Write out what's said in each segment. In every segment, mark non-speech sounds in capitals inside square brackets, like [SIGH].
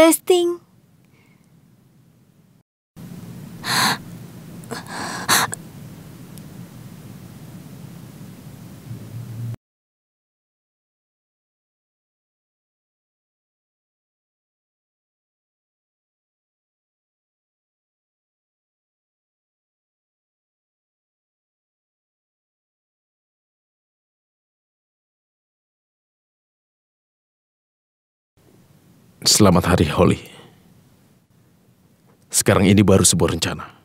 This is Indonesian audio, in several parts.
Testing. Selamat hari Holly. Sekarang ini baru sebuah rencana.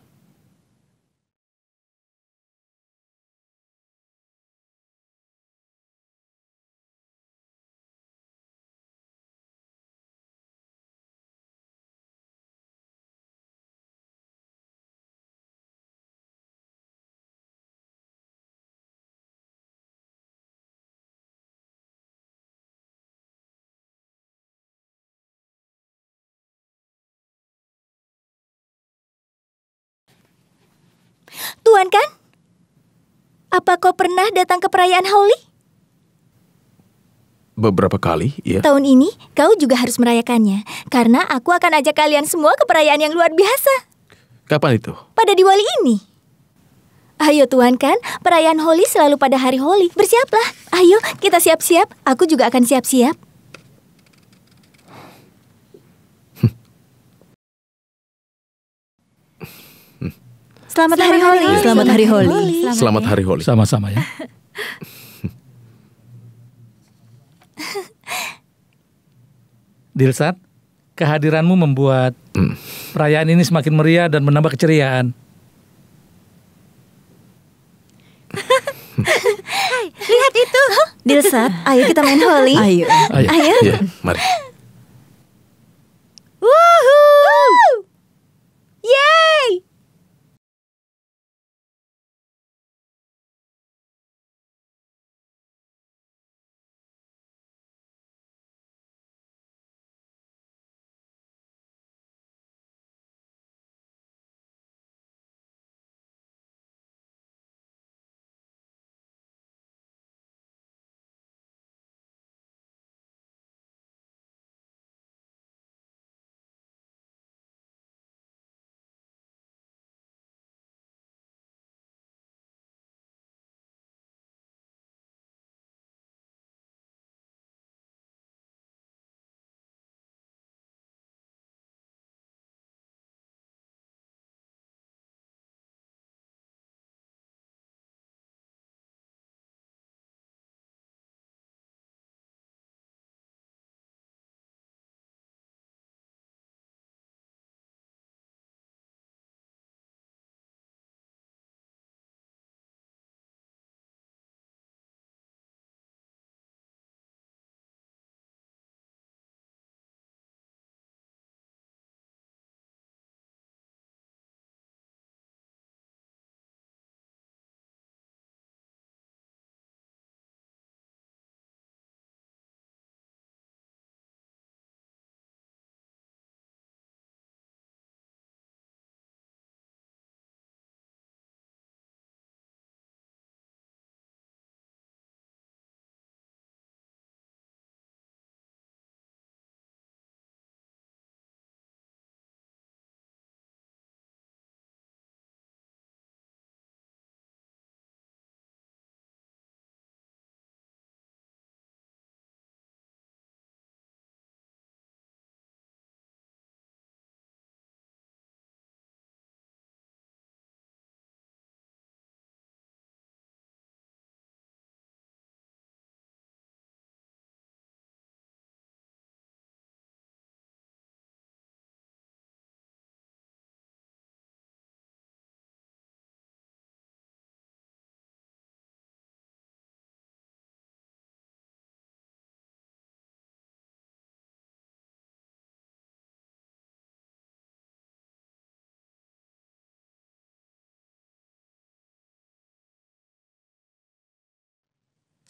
Tuan kan? Apa kau pernah datang ke perayaan Holi? Beberapa kali, ya. Tahun ini kau juga harus merayakannya karena aku akan ajak kalian semua ke perayaan yang luar biasa. Kapan itu? Pada Diwali ini. Ayo Tuhan kan, perayaan Holi selalu pada hari Holi. Bersiaplah. Ayo, kita siap-siap. Aku juga akan siap-siap. Selamat, Hari Holi. Selamat Hari Holi. Selamat Hari Holi. Sama-sama ya. [LAUGHS] Dilsat, kehadiranmu membuat hmm. perayaan ini semakin meriah dan menambah keceriaan. Hai, lihat itu. Dilsat, ayo kita main Holi. Ayo. Ayo. ayo. Ya, mari.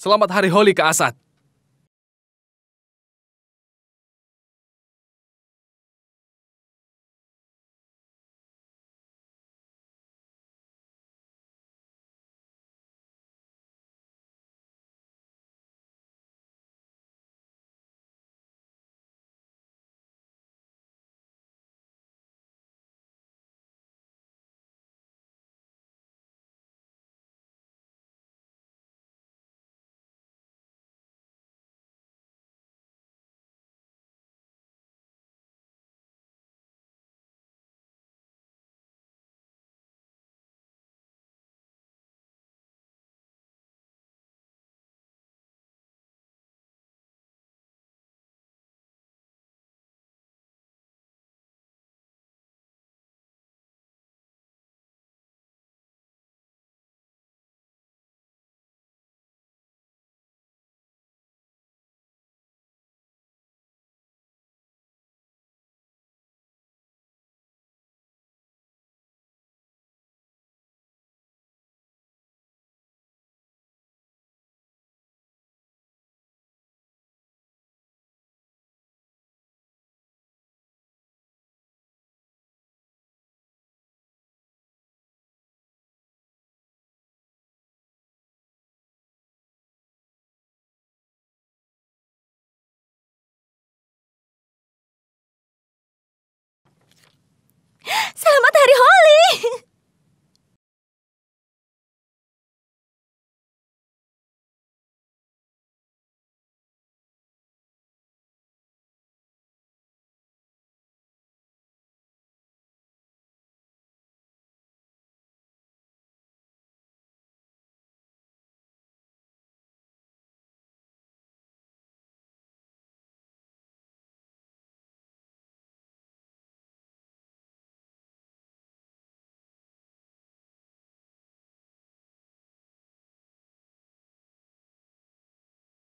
Selamat Hari Holi ke Asad.